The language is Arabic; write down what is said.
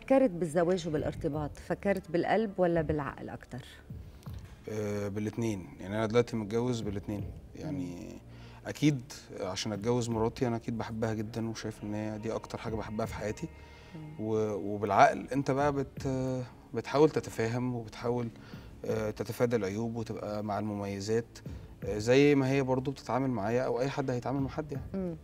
فكرت بالزواج وبالارتباط فكرت بالقلب ولا بالعقل اكتر آه، بالاثنين يعني انا دلوقتي متجوز بالاثنين يعني اكيد عشان اتجوز مراتي انا اكيد بحبها جدا وشايف ان هي دي اكتر حاجه بحبها في حياتي وبالعقل انت بقى بت بتحاول تتفاهم وبتحاول آه، تتفادى العيوب وتبقى مع المميزات آه، زي ما هي برضو بتتعامل معايا او اي حد هيتعامل مع حد يعني